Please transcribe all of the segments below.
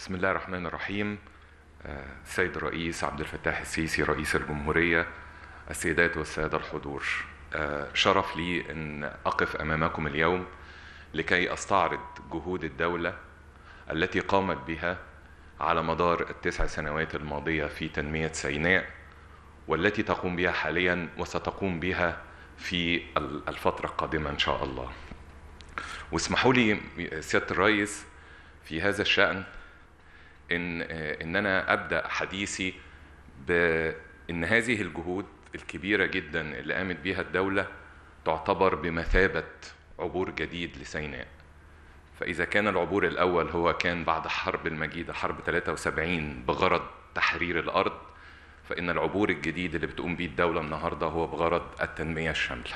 بسم الله الرحمن الرحيم السيد آه، الرئيس عبد الفتاح السيسي رئيس الجمهورية السيدات والسادة الحضور آه، شرف لي أن أقف أمامكم اليوم لكي أستعرض جهود الدولة التي قامت بها على مدار التسع سنوات الماضية في تنمية سيناء والتي تقوم بها حاليا وستقوم بها في الفترة القادمة إن شاء الله واسمحوا لي سيادة الرئيس في هذا الشأن ان آه، ان انا ابدا حديثي بان هذه الجهود الكبيره جدا اللي قامت بها الدوله تعتبر بمثابه عبور جديد لسيناء فاذا كان العبور الاول هو كان بعد حرب المجيده حرب 73 بغرض تحرير الارض فان العبور الجديد اللي بتقوم بيه الدوله النهارده هو بغرض التنميه الشامله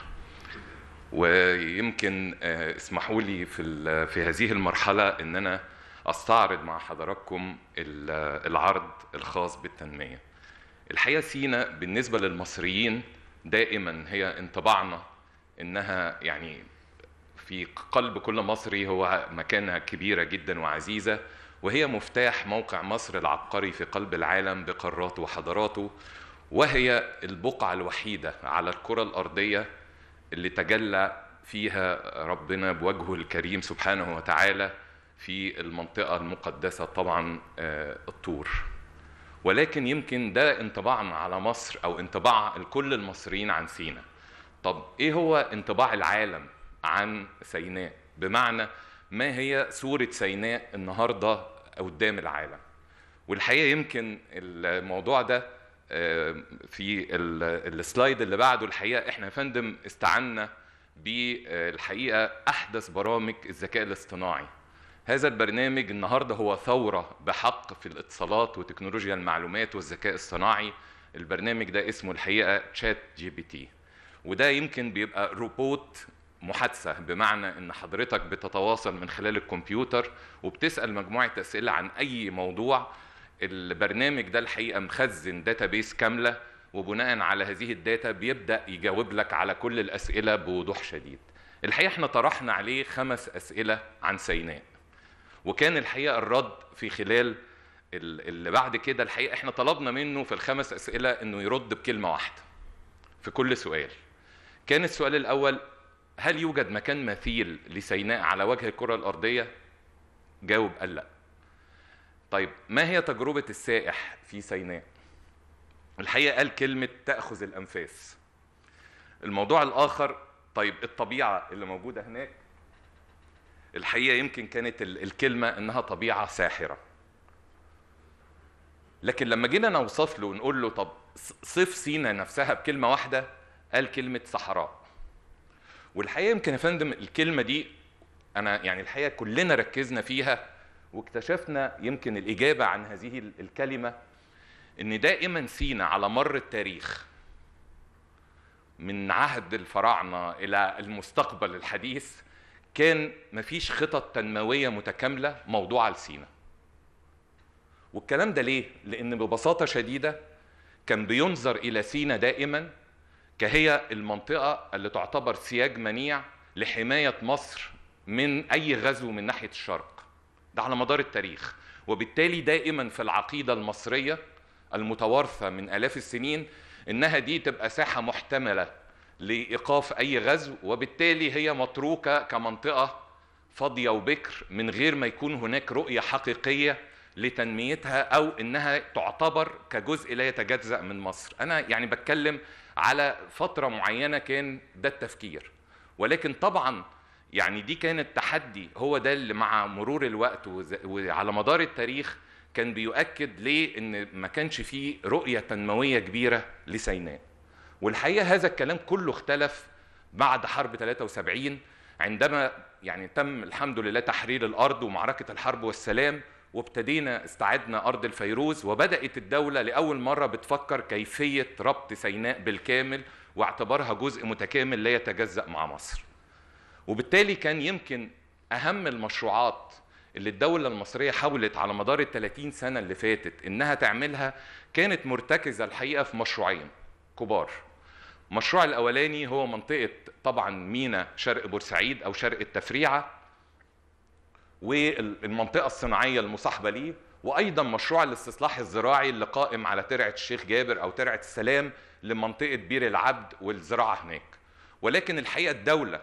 ويمكن آه، اسمحوا لي في في هذه المرحله ان انا استعرض مع حضراتكم العرض الخاص بالتنميه الحقيقه سينا بالنسبه للمصريين دائما هي انطباعنا انها يعني في قلب كل مصري هو مكانها كبيره جدا وعزيزه وهي مفتاح موقع مصر العبقري في قلب العالم بقاراته وحضاراته وهي البقعه الوحيده على الكره الارضيه اللي تجلى فيها ربنا بوجهه الكريم سبحانه وتعالى في المنطقة المقدسة طبعا آه، الطور ولكن يمكن ده انطباعنا على مصر أو انطباع كل المصريين عن سينا طب إيه هو انطباع العالم عن سيناء بمعنى ما هي صورة سيناء النهاردة قدام العالم والحقيقة يمكن الموضوع ده آه، في السلايد اللي بعده الحقيقة احنا يا فندم استعنا بالحقيقة أحدث برامج الذكاء الاصطناعي هذا البرنامج النهارده هو ثوره بحق في الاتصالات وتكنولوجيا المعلومات والذكاء الصناعي البرنامج ده اسمه الحقيقه تشات جي بي تي وده يمكن بيبقى روبوت محادثه بمعنى ان حضرتك بتتواصل من خلال الكمبيوتر وبتسال مجموعه اسئله عن اي موضوع البرنامج ده الحقيقه مخزن داتابيس كامله وبناء على هذه الداتا بيبدا يجاوب لك على كل الاسئله بوضوح شديد الحقيقه احنا طرحنا عليه خمس اسئله عن سيناء وكان الحقيقه الرد في خلال اللي بعد كده الحقيقه احنا طلبنا منه في الخمس اسئله انه يرد بكلمه واحده في كل سؤال كان السؤال الاول هل يوجد مكان مثيل لسيناء على وجه الكره الارضيه جاوب قال لا طيب ما هي تجربه السائح في سيناء الحقيقه قال كلمه تاخذ الانفاس الموضوع الاخر طيب الطبيعه اللي موجوده هناك الحقيقه يمكن كانت الكلمه انها طبيعه ساحره لكن لما جينا نوصف له ونقول له طب صف سينا نفسها بكلمه واحده قال كلمه صحراء والحقيقه يمكن يا فندم الكلمه دي انا يعني الحقيقه كلنا ركزنا فيها واكتشفنا يمكن الاجابه عن هذه الكلمه ان دائما سينا على مر التاريخ من عهد الفراعنه الى المستقبل الحديث كان مفيش خطط تنمويه متكامله موضوعه لسينا والكلام ده ليه لان ببساطه شديده كان بينظر الى سينا دائما كهي المنطقه اللي تعتبر سياج منيع لحمايه مصر من اي غزو من ناحيه الشرق ده على مدار التاريخ وبالتالي دائما في العقيده المصريه المتوارثه من الاف السنين انها دي تبقى ساحه محتمله لايقاف اي غزو وبالتالي هي متروكه كمنطقه فاضيه وبكر من غير ما يكون هناك رؤيه حقيقيه لتنميتها او انها تعتبر كجزء لا يتجزا من مصر انا يعني بتكلم على فتره معينه كان ده التفكير ولكن طبعا يعني دي كانت تحدي هو ده اللي مع مرور الوقت وعلى مدار التاريخ كان بيؤكد ليه ان ما كانش فيه رؤيه تنمويه كبيره لسيناء والحقيقه هذا الكلام كله اختلف بعد حرب 73 عندما يعني تم الحمد لله تحرير الارض ومعركه الحرب والسلام وابتدينا استعدنا ارض الفيروز وبدات الدوله لاول مره بتفكر كيفيه ربط سيناء بالكامل واعتبارها جزء متكامل لا يتجزا مع مصر. وبالتالي كان يمكن اهم المشروعات اللي الدوله المصريه حاولت على مدار ال 30 سنه اللي فاتت انها تعملها كانت مرتكزه الحقيقه في مشروعين كبار. المشروع الاولاني هو منطقه طبعا مينا شرق بورسعيد او شرق التفريعه والمنطقه الصناعيه المصاحبه ليه وايضا مشروع الاستصلاح الزراعي اللي قائم على ترعه الشيخ جابر او ترعه السلام لمنطقه بير العبد والزراعه هناك ولكن الحقيقه الدوله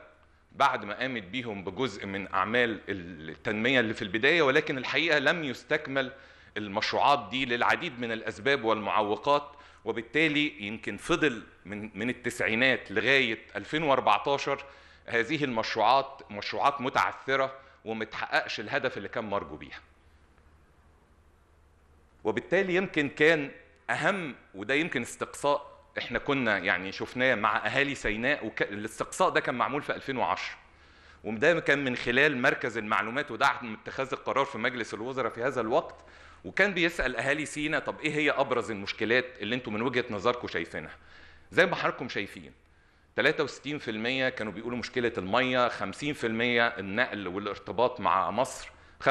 بعد ما قامت بيهم بجزء من اعمال التنميه اللي في البدايه ولكن الحقيقه لم يستكمل المشروعات دي للعديد من الاسباب والمعوقات وبالتالي يمكن فضل من من التسعينات لغايه 2014 هذه المشروعات مشروعات متعثره ومتحققش الهدف اللي كان مرجو بيها. وبالتالي يمكن كان اهم وده يمكن استقصاء احنا كنا يعني شفناه مع اهالي سيناء والاستقصاء الاستقصاء ده كان معمول في 2010 وده كان من خلال مركز المعلومات ودعم اتخاذ القرار في مجلس الوزراء في هذا الوقت وكان بيسال اهالي سينا طب ايه هي ابرز المشكلات اللي انتم من وجهه نظركم شايفينها زي ما حضراتكم شايفين 63% كانوا بيقولوا مشكله الميه 50% النقل والارتباط مع مصر 25%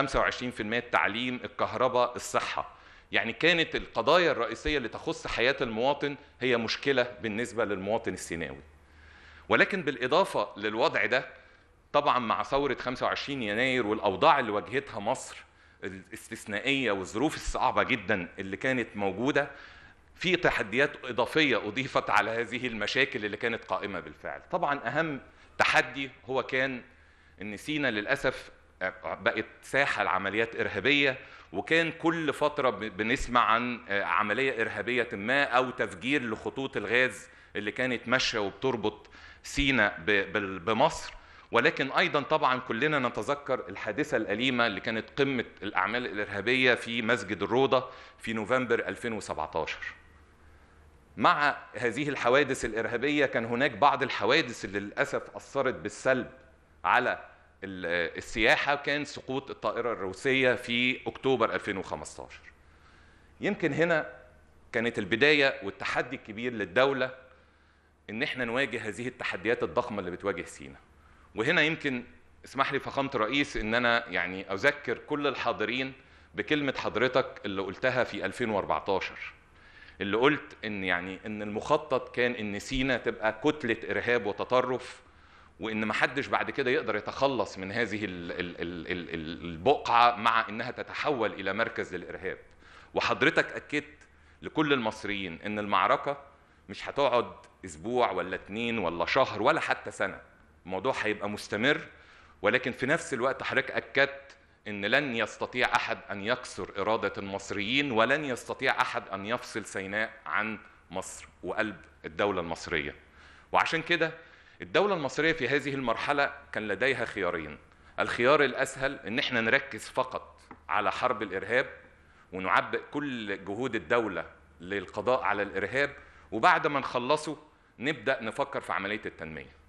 التعليم الكهرباء الصحه يعني كانت القضايا الرئيسيه اللي تخص حياه المواطن هي مشكله بالنسبه للمواطن السيناوي ولكن بالاضافه للوضع ده طبعا مع ثوره 25 يناير والاوضاع اللي واجهتها مصر الاستثنائيه والظروف الصعبه جدا اللي كانت موجوده في تحديات اضافيه اضيفت على هذه المشاكل اللي كانت قائمه بالفعل طبعا اهم تحدي هو كان ان سينا للاسف بقت ساحه لعمليات ارهابيه وكان كل فتره بنسمع عن عمليه ارهابيه ما او تفجير لخطوط الغاز اللي كانت ماشيه وبتربط سينا بمصر ولكن ايضا طبعا كلنا نتذكر الحادثه الاليمه اللي كانت قمه الاعمال الارهابيه في مسجد الروضه في نوفمبر 2017 مع هذه الحوادث الارهابيه كان هناك بعض الحوادث اللي للاسف اثرت بالسلب على السياحه كان سقوط الطائره الروسيه في اكتوبر 2015 يمكن هنا كانت البدايه والتحدي الكبير للدوله ان احنا نواجه هذه التحديات الضخمه اللي بتواجه سينا وهنا يمكن اسمح لي فخامه الرئيس ان انا يعني اذكر كل الحاضرين بكلمه حضرتك اللي قلتها في 2014 اللي قلت ان يعني ان المخطط كان ان سينا تبقى كتله ارهاب وتطرف وان ما حدش بعد كده يقدر يتخلص من هذه البقعه مع انها تتحول الى مركز للارهاب وحضرتك اكدت لكل المصريين ان المعركه مش هتقعد اسبوع ولا اتنين ولا شهر ولا حتى سنه الموضوع هيبقى مستمر ولكن في نفس الوقت حضرتك اكدت ان لن يستطيع احد ان يكسر اراده المصريين ولن يستطيع احد ان يفصل سيناء عن مصر وقلب الدوله المصريه وعشان كده الدوله المصريه في هذه المرحله كان لديها خيارين الخيار الاسهل ان احنا نركز فقط على حرب الارهاب ونعبئ كل جهود الدوله للقضاء على الارهاب وبعد ما نخلصه نبدا نفكر في عمليه التنميه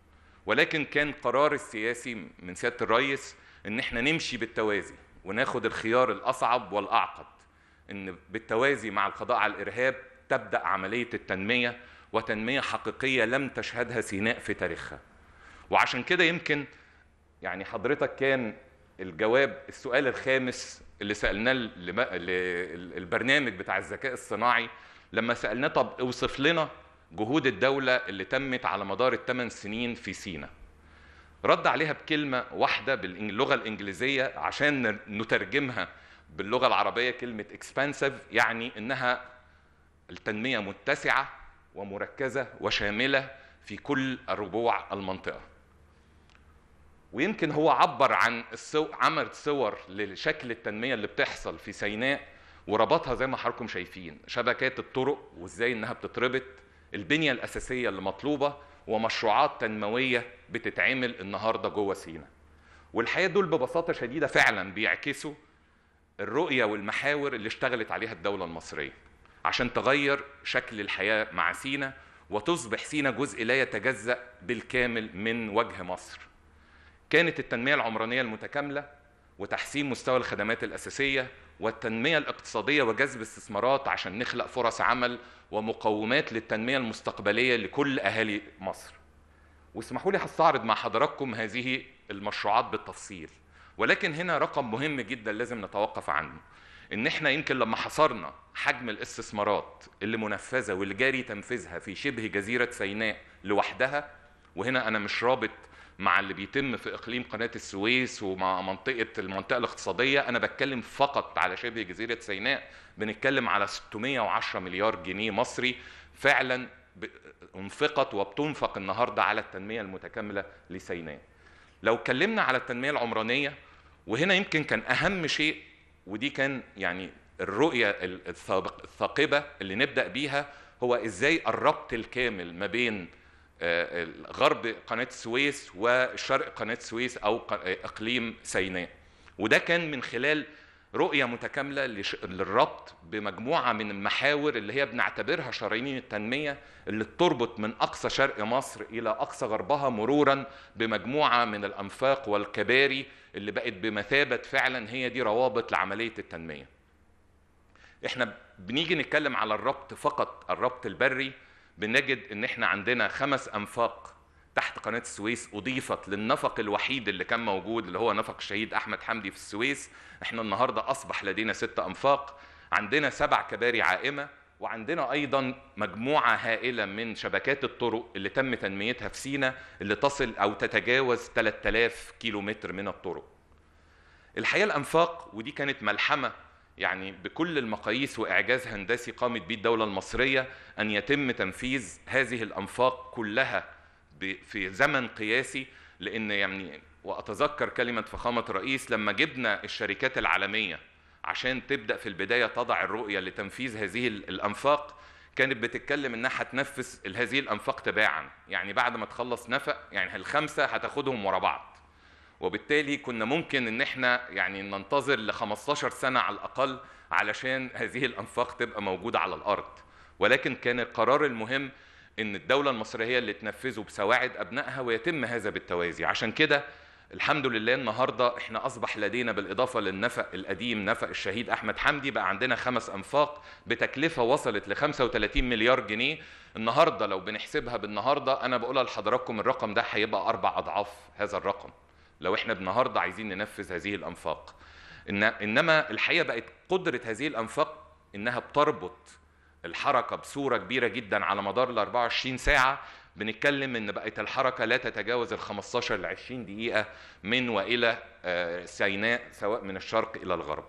ولكن كان قرار السياسي من سياده الرئيس ان احنا نمشي بالتوازي وناخد الخيار الاصعب والاعقد ان بالتوازي مع القضاء على الارهاب تبدا عمليه التنميه وتنميه حقيقيه لم تشهدها سيناء في تاريخها وعشان كده يمكن يعني حضرتك كان الجواب السؤال الخامس اللي سالناه للبرنامج بتاع الذكاء الصناعي لما سالناه طب اوصف لنا جهود الدولة اللي تمت على مدار الثمان سنين في سينا رد عليها بكلمة واحدة باللغة الإنجليزية عشان نترجمها باللغة العربية كلمة expansive يعني إنها التنمية متسعة ومركزة وشاملة في كل ربوع المنطقة ويمكن هو عبر عن السو... عمل صور لشكل التنميه اللي بتحصل في سيناء وربطها زي ما حضراتكم شايفين شبكات الطرق وازاي انها بتتربط البنيه الاساسيه اللي مطلوبه ومشروعات تنمويه بتتعمل النهارده جوه سينا. والحقيقه دول ببساطه شديده فعلا بيعكسوا الرؤيه والمحاور اللي اشتغلت عليها الدوله المصريه عشان تغير شكل الحياه مع سينا وتصبح سينا جزء لا يتجزا بالكامل من وجه مصر. كانت التنميه العمرانيه المتكامله وتحسين مستوى الخدمات الاساسيه والتنمية الاقتصادية وجذب استثمارات عشان نخلق فرص عمل ومقومات للتنمية المستقبلية لكل أهالي مصر واسمحوا لي هستعرض مع حضراتكم هذه المشروعات بالتفصيل ولكن هنا رقم مهم جدا لازم نتوقف عنه ان احنا يمكن لما حصرنا حجم الاستثمارات اللي منفذه واللي جاري تنفيذها في شبه جزيره سيناء لوحدها وهنا انا مش رابط مع اللي بيتم في اقليم قناه السويس ومع منطقه المنطقه الاقتصاديه انا بتكلم فقط على شبه جزيره سيناء بنتكلم على 610 مليار جنيه مصري فعلا انفقت وبتنفق النهارده على التنميه المتكامله لسيناء. لو اتكلمنا على التنميه العمرانيه وهنا يمكن كان اهم شيء ودي كان يعني الرؤيه الثاقبه اللي نبدا بيها هو ازاي الربط الكامل ما بين غرب قناة السويس وشرق قناة السويس أو إقليم سيناء وده كان من خلال رؤية متكاملة للربط بمجموعة من المحاور اللي هي بنعتبرها شرايين التنمية اللي بتربط من أقصى شرق مصر إلى أقصى غربها مرورا بمجموعة من الأنفاق والكباري اللي بقت بمثابة فعلا هي دي روابط لعملية التنمية. احنا بنيجي نتكلم على الربط فقط الربط البري بنجد ان احنا عندنا خمس انفاق تحت قناه السويس اضيفت للنفق الوحيد اللي كان موجود اللي هو نفق الشهيد احمد حمدي في السويس احنا النهارده اصبح لدينا ست انفاق عندنا سبع كباري عائمه وعندنا ايضا مجموعه هائله من شبكات الطرق اللي تم تنميتها في سينا اللي تصل او تتجاوز 3000 كيلومتر من الطرق الحقيقه الانفاق ودي كانت ملحمه يعني بكل المقاييس واعجاز هندسي قامت به الدوله المصريه ان يتم تنفيذ هذه الانفاق كلها في زمن قياسي لان يعني واتذكر كلمه فخامه الرئيس لما جبنا الشركات العالميه عشان تبدا في البدايه تضع الرؤيه لتنفيذ هذه الانفاق كانت بتتكلم انها هتنفذ هذه الانفاق تباعا يعني بعد ما تخلص نفق يعني الخمسه هتاخدهم ورا بعض وبالتالي كنا ممكن ان احنا يعني ننتظر ل 15 سنه على الاقل علشان هذه الانفاق تبقى موجوده على الارض ولكن كان القرار المهم ان الدوله المصريه هي اللي تنفذه بسواعد ابنائها ويتم هذا بالتوازي عشان كده الحمد لله النهارده احنا اصبح لدينا بالاضافه للنفق القديم نفق الشهيد احمد حمدي بقى عندنا خمس انفاق بتكلفه وصلت ل 35 مليار جنيه النهارده لو بنحسبها بالنهارده انا بقولها لحضراتكم الرقم ده هيبقى اربع اضعاف هذا الرقم لو احنا النهارده عايزين ننفذ هذه الانفاق إن انما الحقيقه بقت قدره هذه الانفاق انها بتربط الحركه بصوره كبيره جدا على مدار ال 24 ساعه بنتكلم ان بقت الحركه لا تتجاوز ال 15 ل 20 دقيقه من والى آه، سيناء سواء من الشرق الى الغرب.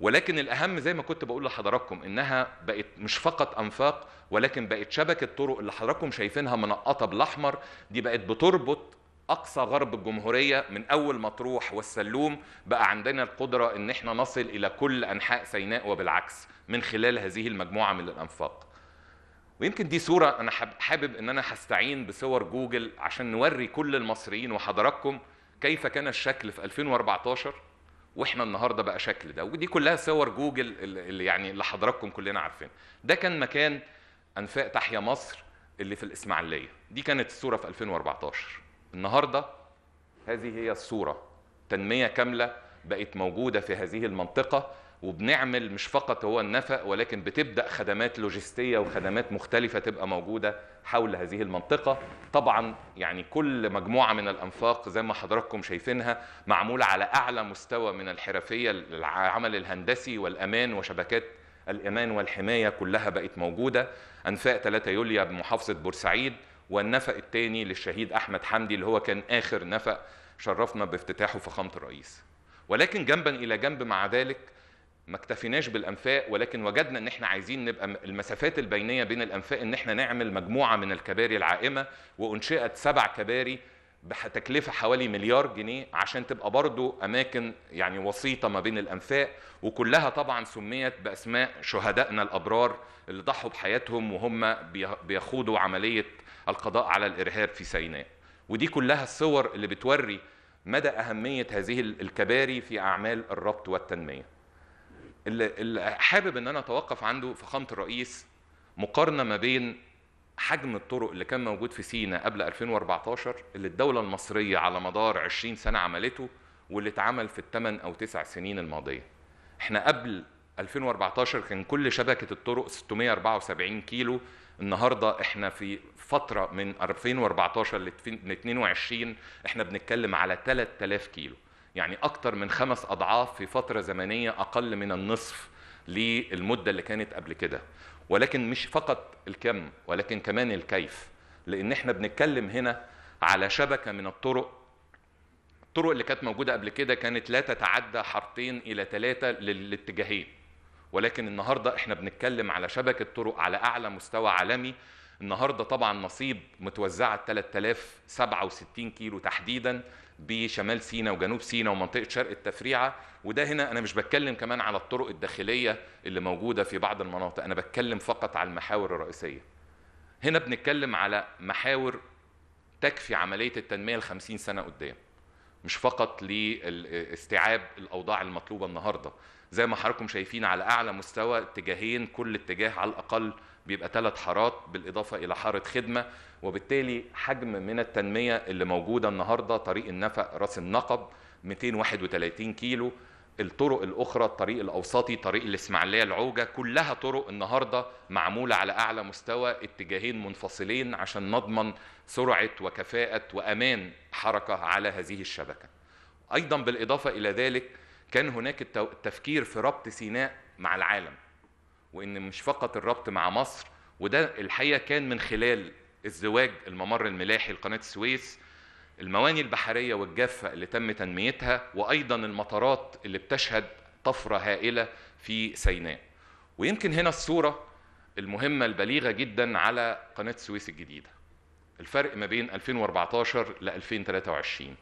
ولكن الاهم زي ما كنت بقول لحضراتكم انها بقت مش فقط انفاق ولكن بقت شبكه طرق اللي حضراتكم شايفينها منقطه بالاحمر دي بقت بتربط اقصى غرب الجمهوريه من اول مطروح والسلوم بقى عندنا القدره ان احنا نصل الى كل انحاء سيناء وبالعكس من خلال هذه المجموعه من الانفاق ويمكن دي صوره انا حابب ان انا هستعين بصور جوجل عشان نوري كل المصريين وحضراتكم كيف كان الشكل في 2014 واحنا النهارده بقى شكل ده ودي كلها صور جوجل اللي يعني اللي حضراتكم كلنا عارفين ده كان مكان انفاق تحيا مصر اللي في الاسماعيليه دي كانت الصوره في 2014 النهارده هذه هي الصوره تنميه كامله بقت موجوده في هذه المنطقه وبنعمل مش فقط هو النفق ولكن بتبدا خدمات لوجستيه وخدمات مختلفه تبقى موجوده حول هذه المنطقه طبعا يعني كل مجموعه من الانفاق زي ما حضراتكم شايفينها معموله على اعلى مستوى من الحرفيه العمل الهندسي والامان وشبكات الامان والحمايه كلها بقت موجوده انفاق 3 يوليو بمحافظه بورسعيد والنفق الثاني للشهيد احمد حمدي اللي هو كان اخر نفق شرفنا بافتتاحه فخامه الرئيس ولكن جنبا الى جنب مع ذلك ما اكتفيناش بالانفاق ولكن وجدنا ان احنا عايزين نبقى المسافات البينيه بين الانفاق ان احنا نعمل مجموعه من الكباري العائمه وانشئت سبع كباري بتكلفه حوالي مليار جنيه عشان تبقى برضو اماكن يعني وسيطه ما بين الانفاق وكلها طبعا سميت باسماء شهدائنا الابرار اللي ضحوا بحياتهم وهم بيخوضوا عمليه القضاء على الارهاب في سيناء ودي كلها الصور اللي بتوري مدى اهميه هذه الكباري في اعمال الربط والتنميه اللي حابب ان انا اتوقف عنده فخامه الرئيس مقارنه ما بين حجم الطرق اللي كان موجود في سينا قبل 2014 اللي الدوله المصريه على مدار 20 سنه عملته واللي اتعمل في الثمان او تسع سنين الماضيه. احنا قبل 2014 كان كل شبكه الطرق 674 كيلو النهارده احنا في فتره من 2014 ل 22 احنا بنتكلم على 3000 كيلو يعني اكتر من خمس اضعاف في فتره زمنيه اقل من النصف للمده اللي كانت قبل كده ولكن مش فقط الكم ولكن كمان الكيف لان احنا بنتكلم هنا على شبكه من الطرق الطرق اللي كانت موجوده قبل كده كانت لا تتعدى حارتين الى ثلاثه للاتجاهين ولكن النهارده احنا بنتكلم على شبكه طرق على اعلى مستوى عالمي النهارده طبعا نصيب متوزعه 3067 كيلو تحديدا بشمال سينا وجنوب سينا ومنطقه شرق التفريعه وده هنا انا مش بتكلم كمان على الطرق الداخليه اللي موجوده في بعض المناطق انا بتكلم فقط على المحاور الرئيسيه هنا بنتكلم على محاور تكفي عمليه التنميه ل 50 سنه قدام مش فقط لاستيعاب الاوضاع المطلوبه النهارده زي ما حضراتكم شايفين على اعلى مستوى اتجاهين كل اتجاه على الاقل بيبقى ثلاث حارات بالاضافه الى حاره خدمه وبالتالي حجم من التنميه اللي موجوده النهارده طريق النفق راس النقب 231 كيلو الطرق الاخرى الطريق الاوسطي طريق الاسماعيليه العوجه كلها طرق النهارده معموله على اعلى مستوى اتجاهين منفصلين عشان نضمن سرعه وكفاءه وامان حركه على هذه الشبكه ايضا بالاضافه الى ذلك كان هناك التفكير في ربط سيناء مع العالم وان مش فقط الربط مع مصر وده الحقيقه كان من خلال الزواج الممر الملاحي لقناه السويس المواني البحريه والجافه اللي تم تنميتها وايضا المطارات اللي بتشهد طفره هائله في سيناء ويمكن هنا الصوره المهمه البليغه جدا على قناه السويس الجديده الفرق ما بين 2014 ل 2023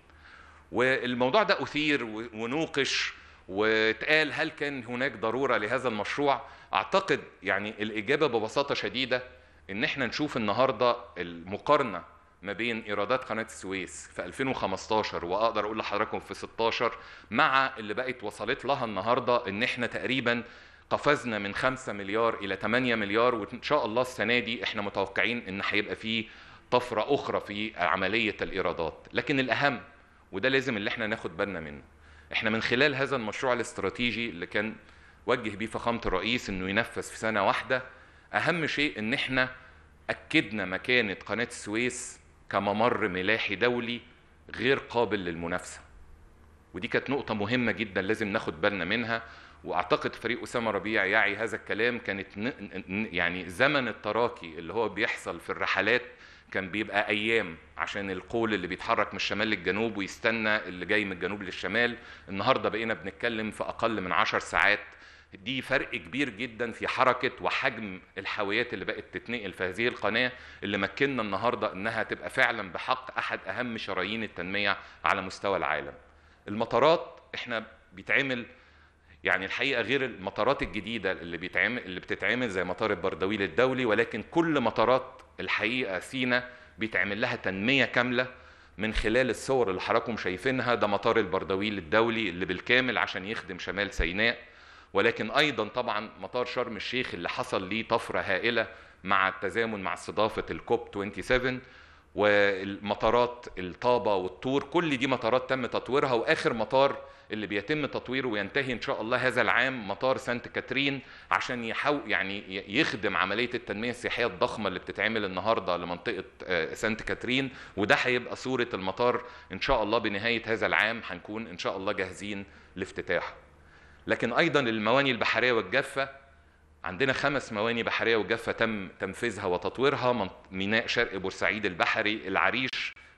والموضوع ده أثير ونوقش واتقال هل كان هناك ضرورة لهذا المشروع أعتقد يعني الإجابة ببساطة شديدة إن إحنا نشوف النهاردة المقارنة ما بين ايرادات قناه السويس في 2015 واقدر اقول لحضراتكم في 16 مع اللي بقت وصلت لها النهارده ان احنا تقريبا قفزنا من 5 مليار الى 8 مليار وان شاء الله السنه دي احنا متوقعين ان هيبقى فيه طفره اخرى في عمليه الايرادات لكن الاهم وده لازم اللي احنا ناخد بالنا منه احنا من خلال هذا المشروع الاستراتيجي اللي كان وجه بيه فخامه الرئيس انه ينفذ في سنه واحده اهم شيء ان احنا اكدنا مكانه قناه السويس كممر ملاحي دولي غير قابل للمنافسه ودي كانت نقطة مهمة جدا لازم ناخد بالنا منها واعتقد فريق اسامه ربيع يعي هذا الكلام كانت يعني زمن التراكي اللي هو بيحصل في الرحلات كان بيبقى ايام عشان القول اللي بيتحرك من الشمال للجنوب ويستنى اللي جاي من الجنوب للشمال النهارده بقينا بنتكلم في اقل من 10 ساعات دي فرق كبير جدا في حركة وحجم الحاويات اللي بقت تتنقل في هذه القناة اللي مكننا النهاردة إنها تبقى فعلا بحق أحد أهم شرايين التنمية على مستوى العالم المطارات إحنا بيتعمل يعني الحقيقه غير المطارات الجديده اللي بيتعمل اللي بتتعمل زي مطار البردويل الدولي ولكن كل مطارات الحقيقه سينا بيتعمل لها تنميه كامله من خلال الصور اللي حضراتكم شايفينها ده مطار البردويل الدولي اللي بالكامل عشان يخدم شمال سيناء ولكن ايضا طبعا مطار شرم الشيخ اللي حصل ليه طفره هائله مع التزامن مع استضافه الكوب 27 والمطارات الطابه والطور كل دي مطارات تم تطويرها واخر مطار اللي بيتم تطويره وينتهي ان شاء الله هذا العام مطار سانت كاترين عشان يحو يعني يخدم عمليه التنميه السياحيه الضخمه اللي بتتعمل النهارده لمنطقه آه، سانت كاترين وده هيبقى صوره المطار ان شاء الله بنهايه هذا العام هنكون ان شاء الله جاهزين لافتتاحه. لكن ايضا المواني البحريه والجافه عندنا خمس مواني بحريه وجافه تم تنفيذها وتطويرها ميناء شرق بورسعيد البحري العريش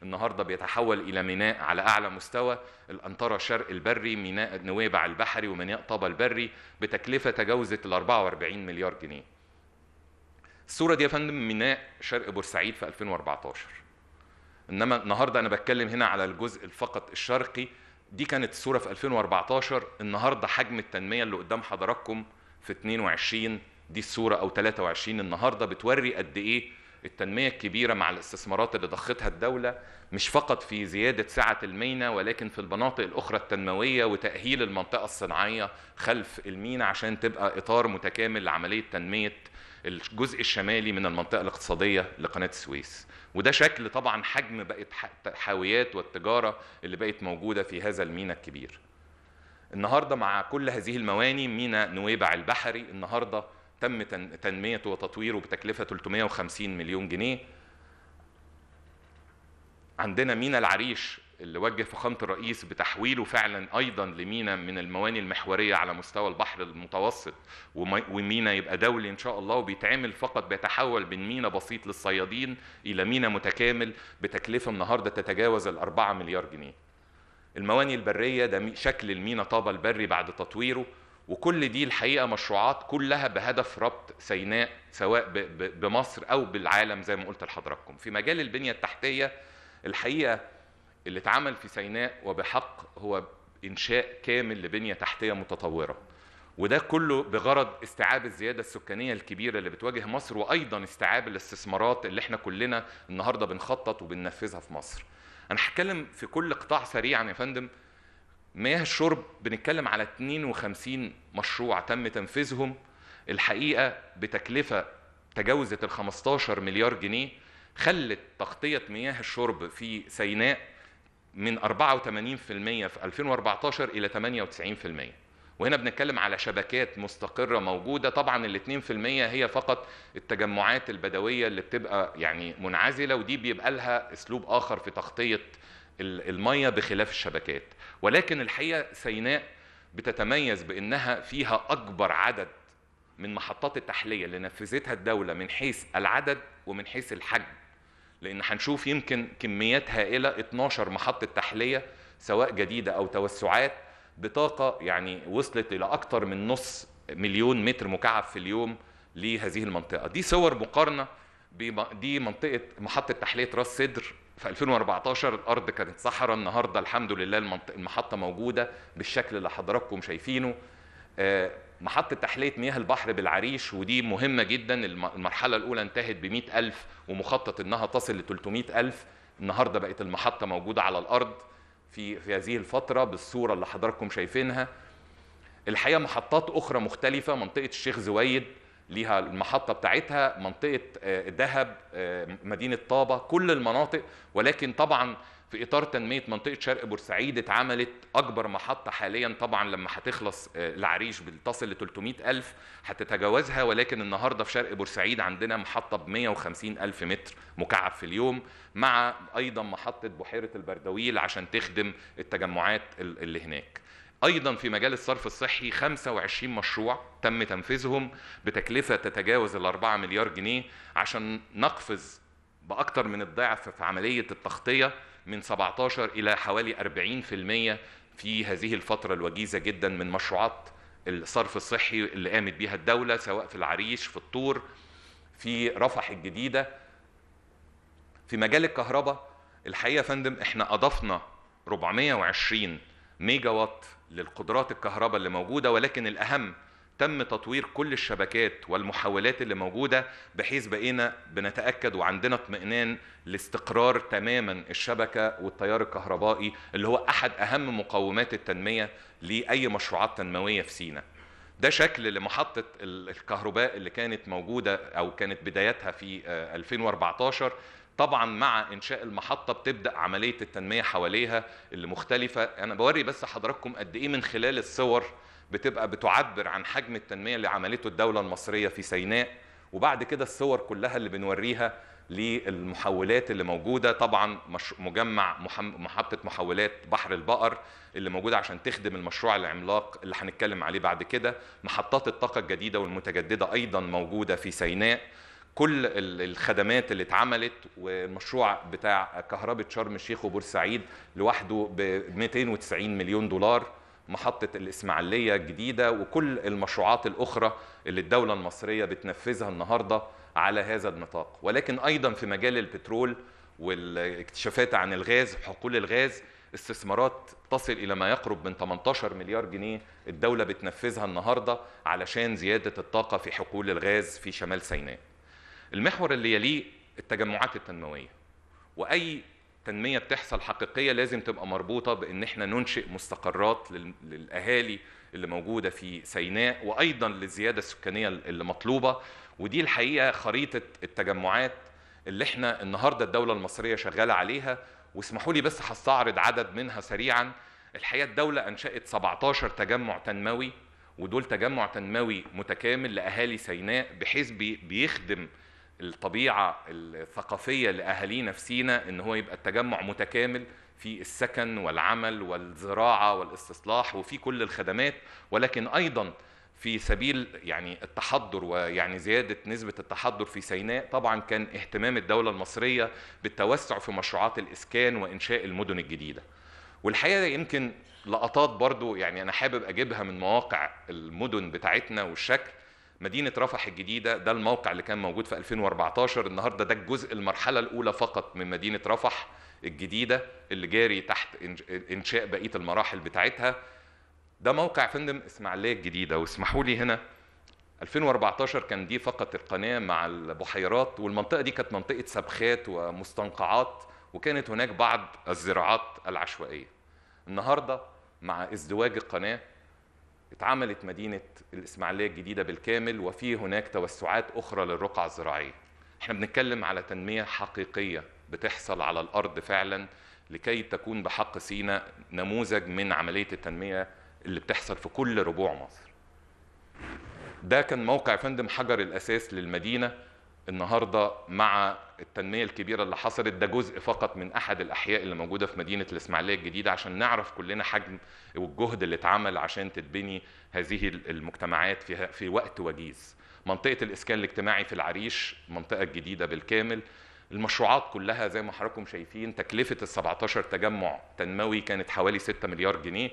النهارده بيتحول الى ميناء على اعلى مستوى الانطره شرق البري ميناء نويبع البحري وميناء طابا البري بتكلفه تجاوزت ال 44 مليار جنيه الصوره دي يا فندم ميناء شرق بورسعيد في 2014 انما النهارده انا بتكلم هنا على الجزء فقط الشرقي دي كانت الصوره في 2014 النهارده حجم التنميه اللي قدام حضراتكم في 22 دي الصورة أو 23 النهاردة بتوري قد إيه التنمية الكبيرة مع الاستثمارات اللي ضختها الدولة مش فقط في زيادة سعة المينا ولكن في المناطق الأخرى التنموية وتأهيل المنطقة الصناعية خلف المينا عشان تبقى إطار متكامل لعملية تنمية الجزء الشمالي من المنطقة الاقتصادية لقناة السويس وده شكل طبعا حجم بقت الحاويات والتجارة اللي بقت موجودة في هذا المينا الكبير النهارده مع كل هذه المواني ميناء نويبع البحري النهارده تم تنميته وتطويره بتكلفه 350 مليون جنيه عندنا ميناء العريش اللي وجه فخامه الرئيس بتحويله فعلا ايضا لمينا من المواني المحوريه على مستوى البحر المتوسط ومينا يبقى دولي ان شاء الله وبيتعمل فقط بيتحول من مينا بسيط للصيادين الى مينا متكامل بتكلفه النهارده تتجاوز ال 4 مليار جنيه. المواني البريه ده شكل المينا طابا البري بعد تطويره وكل دي الحقيقه مشروعات كلها بهدف ربط سيناء سواء بمصر او بالعالم زي ما قلت لحضراتكم في مجال البنيه التحتيه الحقيقه اللي اتعمل في سيناء وبحق هو انشاء كامل لبنيه تحتيه متطوره وده كله بغرض استيعاب الزياده السكانيه الكبيره اللي بتواجه مصر وايضا استيعاب الاستثمارات اللي احنا كلنا النهارده بنخطط وبننفذها في مصر انا هتكلم في كل قطاع سريعا يا فندم مياه الشرب بنتكلم على 52 مشروع تم تنفيذهم الحقيقه بتكلفه تجاوزت ال 15 مليار جنيه خلت تغطيه مياه الشرب في سيناء من 84% في 2014 الى 98% وهنا بنتكلم على شبكات مستقرة موجودة طبعا ال 2% هي فقط التجمعات البدوية اللي بتبقى يعني منعزلة ودي بيبقى لها أسلوب آخر في تغطية المية بخلاف الشبكات ولكن الحقيقة سيناء بتتميز بأنها فيها أكبر عدد من محطات التحلية اللي نفذتها الدولة من حيث العدد ومن حيث الحجم لأن هنشوف يمكن كميات هائلة 12 محطة تحلية سواء جديدة أو توسعات بطاقه يعني وصلت الى اكثر من نص مليون متر مكعب في اليوم لهذه المنطقه دي صور مقارنه دي منطقه محطه تحليه راس سدر في 2014 الارض كانت صحراء النهارده الحمد لله المحطه موجوده بالشكل اللي حضراتكم شايفينه آه، محطة تحلية مياه البحر بالعريش ودي مهمة جدا المرحلة الأولى انتهت ب ألف ومخطط إنها تصل ل ألف النهاردة بقت المحطة موجودة على الأرض في في هذه الفتره بالصوره اللي حضراتكم شايفينها الحقيقه محطات اخرى مختلفه منطقه الشيخ زويد ليها المحطه بتاعتها منطقه آه، دهب آه، مدينه طابه كل المناطق ولكن طبعا في اطار تنميه منطقه شرق بورسعيد اتعملت اكبر محطه حاليا طبعا لما هتخلص آه، العريش بتصل ل 300000 هتتجاوزها ولكن النهارده في شرق بورسعيد عندنا محطه ب 150000 متر مكعب في اليوم مع ايضا محطه بحيره البردويل عشان تخدم التجمعات اللي هناك ايضا في مجال الصرف الصحي 25 مشروع تم تنفيذهم بتكلفه تتجاوز ال 4 مليار جنيه عشان نقفز باكثر من الضعف في عمليه التغطيه من 17 إلى حوالي 40% في هذه الفترة الوجيزة جدا من مشروعات الصرف الصحي اللي قامت بها الدولة سواء في العريش في الطور في رفح الجديدة في مجال الكهرباء الحقيقة يا فندم احنا أضفنا 420 ميجا وات للقدرات الكهرباء اللي موجودة ولكن الأهم تم تطوير كل الشبكات والمحاولات اللي موجودة بحيث بقينا بنتأكد وعندنا اطمئنان لاستقرار تماما الشبكة والتيار الكهربائي اللي هو أحد أهم مقومات التنمية لأي مشروعات تنموية في سينا ده شكل لمحطة الكهرباء اللي كانت موجودة أو كانت بدايتها في 2014 آه، طبعا مع انشاء المحطه بتبدا عمليه التنميه حواليها اللي مختلفه انا بوري بس حضراتكم قد ايه من خلال الصور بتبقى بتعبر عن حجم التنميه اللي عملته الدوله المصريه في سيناء وبعد كده الصور كلها اللي بنوريها للمحولات اللي موجوده طبعا مش مجمع محطه محولات بحر البقر اللي موجوده عشان تخدم المشروع العملاق اللي هنتكلم عليه بعد كده محطات الطاقه الجديده والمتجدده ايضا موجوده في سيناء كل الخدمات اللي اتعملت والمشروع بتاع كهرباء شرم الشيخ وبورسعيد لوحده ب 290 مليون دولار محطة الإسماعيلية الجديدة وكل المشروعات الأخرى اللي الدولة المصرية بتنفذها النهاردة على هذا النطاق ولكن أيضا في مجال البترول والاكتشافات عن الغاز حقول الغاز استثمارات تصل إلى ما يقرب من 18 مليار جنيه الدولة بتنفذها النهاردة علشان زيادة الطاقة في حقول الغاز في شمال سيناء المحور اللي يليه التجمعات التنموية وأي التنميه بتحصل حقيقيه لازم تبقى مربوطه بان احنا ننشئ مستقرات للاهالي اللي موجوده في سيناء وايضا للزياده السكانيه اللي مطلوبه ودي الحقيقه خريطه التجمعات اللي احنا النهارده الدوله المصريه شغاله عليها واسمحوا لي بس هستعرض عدد منها سريعا الحقيقه الدوله انشات 17 تجمع تنموي ودول تجمع تنموي متكامل لاهالي سيناء بحيث بيخدم الطبيعه الثقافيه لاهالينا في سينا ان هو يبقى التجمع متكامل في السكن والعمل والزراعه والاستصلاح وفي كل الخدمات ولكن ايضا في سبيل يعني التحضر ويعني زيادة نسبة التحضر في سيناء طبعا كان اهتمام الدولة المصرية بالتوسع في مشروعات الإسكان وإنشاء المدن الجديدة والحقيقة يمكن لقطات برضو يعني أنا حابب أجيبها من مواقع المدن بتاعتنا والشكل مدينة رفح الجديدة ده الموقع اللي كان موجود في 2014 النهاردة ده الجزء المرحلة الأولى فقط من مدينة رفح الجديدة اللي جاري تحت إنشاء بقية المراحل بتاعتها ده موقع فندم إسماعيلية الجديدة واسمحوا لي هنا 2014 كان دي فقط القناة مع البحيرات والمنطقة دي كانت منطقة سبخات ومستنقعات وكانت هناك بعض الزراعات العشوائية النهاردة مع ازدواج القناة اتعملت مدينة الإسماعيلية الجديدة بالكامل وفي هناك توسعات أخرى للرقعة الزراعية احنا بنتكلم على تنمية حقيقية بتحصل على الأرض فعلا لكي تكون بحق سينا نموذج من عملية التنمية اللي بتحصل في كل ربوع مصر ده كان موقع فندم حجر الأساس للمدينة النهارده مع التنميه الكبيره اللي حصلت ده جزء فقط من احد الاحياء اللي موجوده في مدينه الاسماعيليه الجديده عشان نعرف كلنا حجم والجهد اللي اتعمل عشان تتبني هذه المجتمعات في في وقت وجيز. منطقه الاسكان الاجتماعي في العريش منطقه جديده بالكامل المشروعات كلها زي ما حضراتكم شايفين تكلفه ال 17 تجمع تنموي كانت حوالي 6 مليار جنيه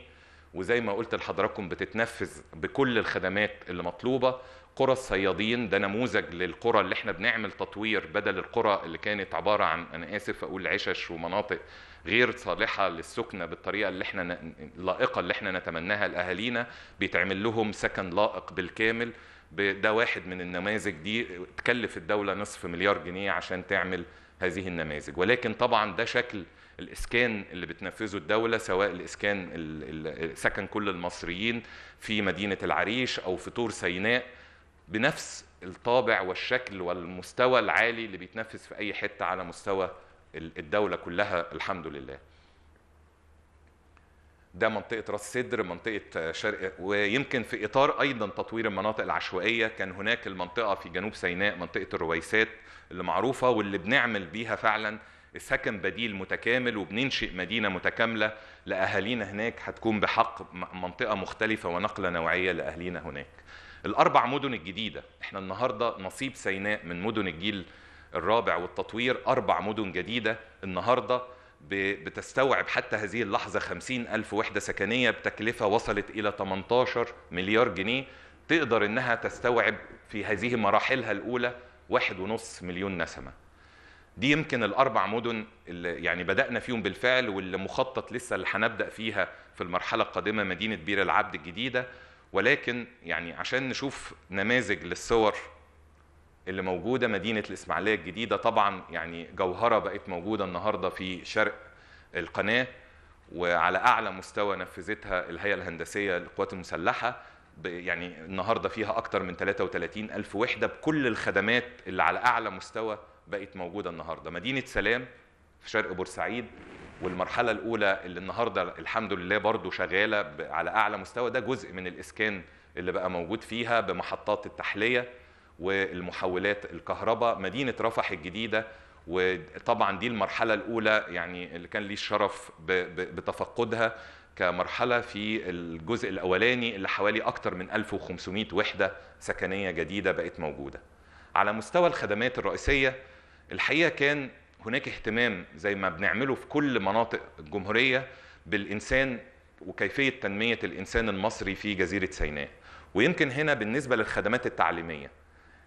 وزي ما قلت لحضراتكم بتتنفذ بكل الخدمات اللي مطلوبه قرى الصيادين ده نموذج للقرى اللي احنا بنعمل تطوير بدل القرى اللي كانت عباره عن انا اسف اقول عشش ومناطق غير صالحه للسكنه بالطريقه اللي احنا اللائقه اللي احنا نتمناها لاهالينا بيتعمل لهم سكن لائق بالكامل ده واحد من النماذج دي تكلف الدوله نصف مليار جنيه عشان تعمل هذه النماذج ولكن طبعا ده شكل الاسكان اللي بتنفذه الدوله سواء الاسكان سكن كل المصريين في مدينه العريش او في طور سيناء بنفس الطابع والشكل والمستوى العالي اللي بيتنفس في اي حته على مستوى الدوله كلها الحمد لله ده منطقه راس سدر منطقه آه، شرق ويمكن في اطار ايضا تطوير المناطق العشوائيه كان هناك المنطقه في جنوب سيناء منطقه الرويسات اللي معروفه واللي بنعمل بيها فعلا سكن بديل متكامل وبننشئ مدينه متكامله لاهالينا هناك هتكون بحق منطقه مختلفه ونقله نوعيه لاهالينا هناك الاربع مدن الجديده احنا النهارده نصيب سيناء من مدن الجيل الرابع والتطوير اربع مدن جديده النهارده بتستوعب حتى هذه اللحظة 50 ألف وحدة سكنية بتكلفة وصلت إلى 18 مليار جنيه تقدر إنها تستوعب في هذه مراحلها الأولى واحد ونص مليون نسمة دي يمكن الأربع مدن اللي يعني بدأنا فيهم بالفعل واللي مخطط لسه اللي هنبدأ فيها في المرحلة القادمة مدينة بير العبد الجديدة ولكن يعني عشان نشوف نماذج للصور اللي موجوده مدينه الاسماعيليه الجديده طبعا يعني جوهره بقت موجوده النهارده في شرق القناه وعلى اعلى مستوى نفذتها الهيئه الهندسيه للقوات المسلحه يعني النهارده فيها اكتر من 33 ألف وحده بكل الخدمات اللي على اعلى مستوى بقت موجوده النهارده مدينه سلام في شرق بورسعيد والمرحلة الأولى اللي النهاردة الحمد لله برضو شغالة على أعلى مستوى ده جزء من الإسكان اللي بقى موجود فيها بمحطات التحلية والمحولات الكهرباء مدينة رفح الجديدة وطبعا دي المرحلة الأولى يعني اللي كان لي الشرف بتفقدها كمرحلة في الجزء الأولاني اللي حوالي أكتر من 1500 وحدة سكنية جديدة بقت موجودة على مستوى الخدمات الرئيسية الحقيقة كان هناك اهتمام زي ما بنعمله في كل مناطق الجمهوريه بالانسان وكيفيه تنميه الانسان المصري في جزيره سيناء ويمكن هنا بالنسبه للخدمات التعليميه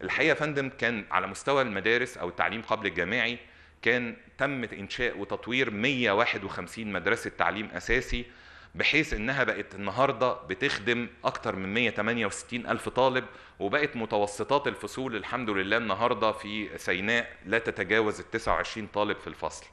الحقيقه يا فندم كان على مستوى المدارس او التعليم قبل الجامعي كان تم انشاء وتطوير 151 مدرسه تعليم اساسي بحيث انها بقت النهارده بتخدم اكتر من 168 الف طالب وبقت متوسطات الفصول الحمد لله النهارده في سيناء لا تتجاوز ال 29 طالب في الفصل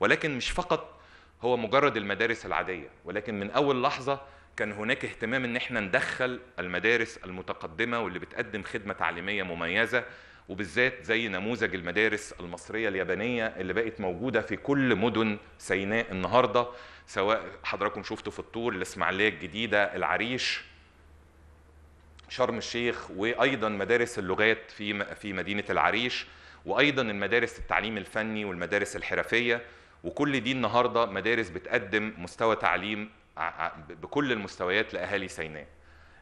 ولكن مش فقط هو مجرد المدارس العاديه ولكن من اول لحظه كان هناك اهتمام ان احنا ندخل المدارس المتقدمه واللي بتقدم خدمه تعليميه مميزه وبالذات زي نموذج المدارس المصريه اليابانيه اللي بقت موجوده في كل مدن سيناء النهارده سواء حضراتكم شفتوا في الطور الاسماعيليه الجديده العريش شرم الشيخ وايضا مدارس اللغات في في مدينه العريش وايضا المدارس التعليم الفني والمدارس الحرفيه وكل دي النهارده مدارس بتقدم مستوى تعليم بكل المستويات لاهالي سيناء.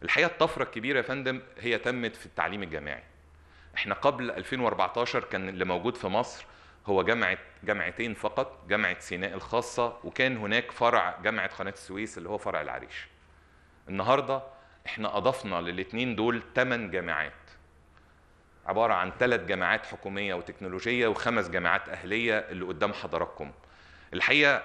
الحقيقه الطفره الكبيره يا فندم هي تمت في التعليم الجامعي. احنا قبل 2014 كان اللي موجود في مصر هو جامعه جامعتين فقط جامعه سيناء الخاصه وكان هناك فرع جامعه قناه السويس اللي هو فرع العريش النهارده احنا اضفنا للاثنين دول تمن جامعات عباره عن ثلاث جامعات حكوميه وتكنولوجيه وخمس جامعات اهليه اللي قدام حضراتكم الحقيقه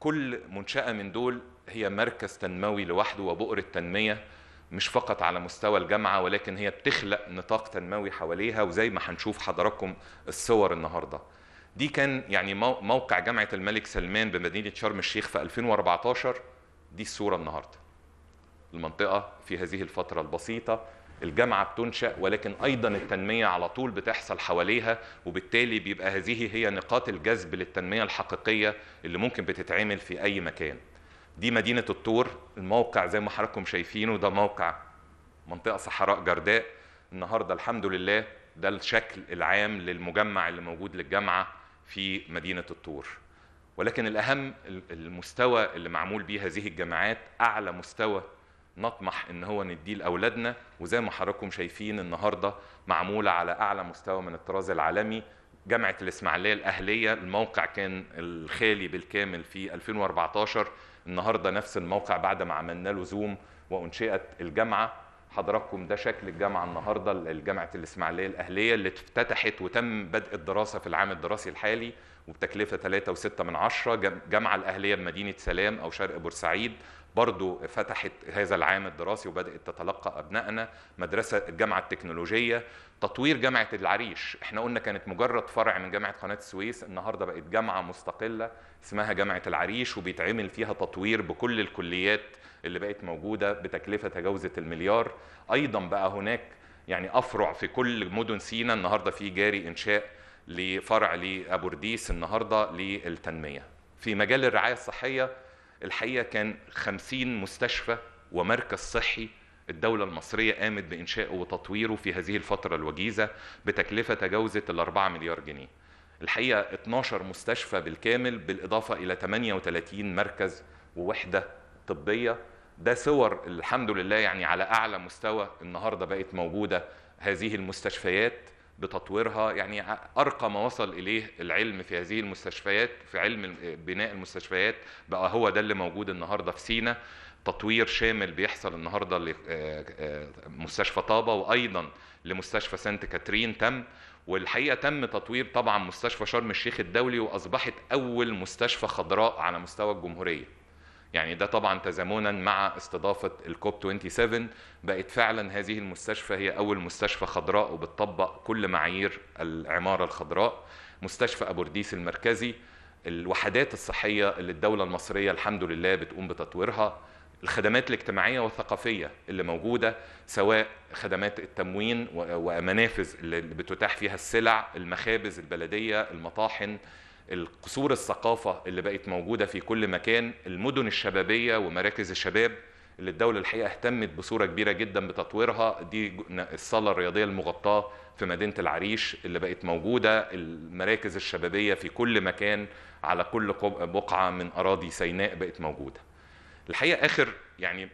كل منشاه من دول هي مركز تنموي لوحده وبؤره تنميه مش فقط على مستوى الجامعة ولكن هي بتخلق نطاق تنموي حواليها وزي ما هنشوف حضراتكم الصور النهاردة دي كان يعني موقع جامعة الملك سلمان بمدينة شرم الشيخ في 2014 دي الصورة النهاردة المنطقة في هذه الفترة البسيطة الجامعة بتنشأ ولكن أيضا التنمية على طول بتحصل حواليها وبالتالي بيبقى هذه هي نقاط الجذب للتنمية الحقيقية اللي ممكن بتتعمل في أي مكان دي مدينة الطور الموقع زي ما حضراتكم شايفينه ده موقع منطقة صحراء جرداء النهاردة الحمد لله ده الشكل العام للمجمع اللي موجود للجامعة في مدينة الطور ولكن الأهم المستوى اللي معمول بيه هذه الجامعات أعلى مستوى نطمح ان هو نديه لاولادنا وزي ما حضراتكم شايفين النهارده معموله على اعلى مستوى من الطراز العالمي جامعه الاسماعيليه الاهليه الموقع كان الخالي بالكامل في 2014 النهارده نفس الموقع بعد ما عملنا له زوم وانشئت الجامعه حضراتكم ده شكل الجامعه النهارده الجامعه الاسماعيليه الاهليه اللي افتتحت وتم بدء الدراسه في العام الدراسي الحالي وبتكلفه 3.6 من عشرة جامعه الاهليه بمدينه سلام او شرق بورسعيد برضو فتحت هذا العام الدراسي وبدأت تتلقى أبنائنا مدرسة الجامعة التكنولوجية تطوير جامعة العريش احنا قلنا كانت مجرد فرع من جامعة قناة السويس النهاردة بقت جامعة مستقلة اسمها جامعة العريش وبيتعمل فيها تطوير بكل الكليات اللي بقت موجودة بتكلفة تجاوزت المليار أيضا بقى هناك يعني أفرع في كل مدن سينا النهاردة في جاري إنشاء لفرع لأبورديس النهاردة للتنمية في مجال الرعاية الصحية الحقيقه كان 50 مستشفى ومركز صحي الدولة المصرية قامت بإنشائه وتطويره في هذه الفترة الوجيزة بتكلفة تجاوزت الأربعة مليار جنيه. الحقيقة 12 مستشفى بالكامل بالإضافة إلى 38 مركز ووحدة طبية ده صور الحمد لله يعني على أعلى مستوى النهاردة بقت موجودة هذه المستشفيات بتطويرها يعني ارقى ما وصل اليه العلم في هذه المستشفيات في علم بناء المستشفيات بقى هو ده اللي موجود النهارده في سينا تطوير شامل بيحصل النهارده لمستشفى آه، آه، طابه وايضا لمستشفى سانت كاترين تم والحقيقه تم تطوير طبعا مستشفى شرم الشيخ الدولي واصبحت اول مستشفى خضراء على مستوى الجمهوريه يعني ده طبعا تزامنا مع استضافة الكوب 27 بقت فعلا هذه المستشفى هي أول مستشفى خضراء وبتطبق كل معايير العمارة الخضراء مستشفى أبورديس المركزي الوحدات الصحية اللي الدولة المصرية الحمد لله بتقوم بتطويرها الخدمات الاجتماعية والثقافية اللي موجودة سواء خدمات التموين ومنافذ اللي بتتاح فيها السلع المخابز البلدية المطاحن القصور الثقافة اللي بقت موجودة في كل مكان المدن الشبابية ومراكز الشباب اللي الدولة الحقيقة اهتمت بصورة كبيرة جدا بتطويرها دي الصالة الرياضية المغطاة في مدينة العريش اللي بقت موجودة المراكز الشبابية في كل مكان على كل بقعة من أراضي سيناء بقت موجودة الحقيقة آخر يعني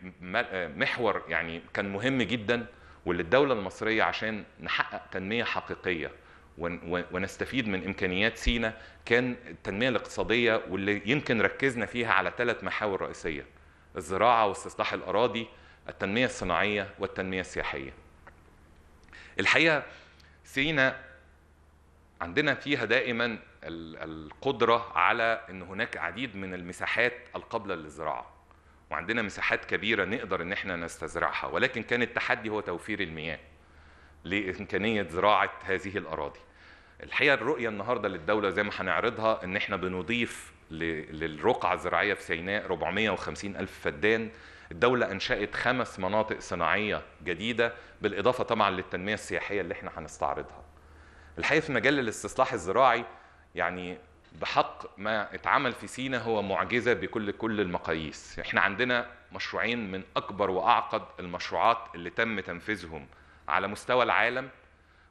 محور يعني كان مهم جدا واللي الدولة المصرية عشان نحقق تنمية حقيقية ونستفيد من امكانيات سينا كان التنميه الاقتصاديه واللي يمكن ركزنا فيها على ثلاث محاور رئيسيه الزراعه واستصلاح الاراضي التنميه الصناعيه والتنميه السياحيه الحقيقه سينا عندنا فيها دائما القدره على ان هناك عديد من المساحات القابله للزراعه وعندنا مساحات كبيره نقدر ان احنا نستزرعها ولكن كان التحدي هو توفير المياه لامكانيه زراعه هذه الاراضي. الحقيقه الرؤيه النهارده للدوله زي ما هنعرضها ان احنا بنضيف للرقعه الزراعيه في سيناء 450 الف فدان الدولة أنشأت خمس مناطق صناعية جديدة بالإضافة طبعا للتنمية السياحية اللي احنا هنستعرضها الحقيقة في مجال الاستصلاح الزراعي يعني بحق ما اتعمل في سينا هو معجزة بكل كل المقاييس احنا عندنا مشروعين من أكبر وأعقد المشروعات اللي تم تنفيذهم على مستوى العالم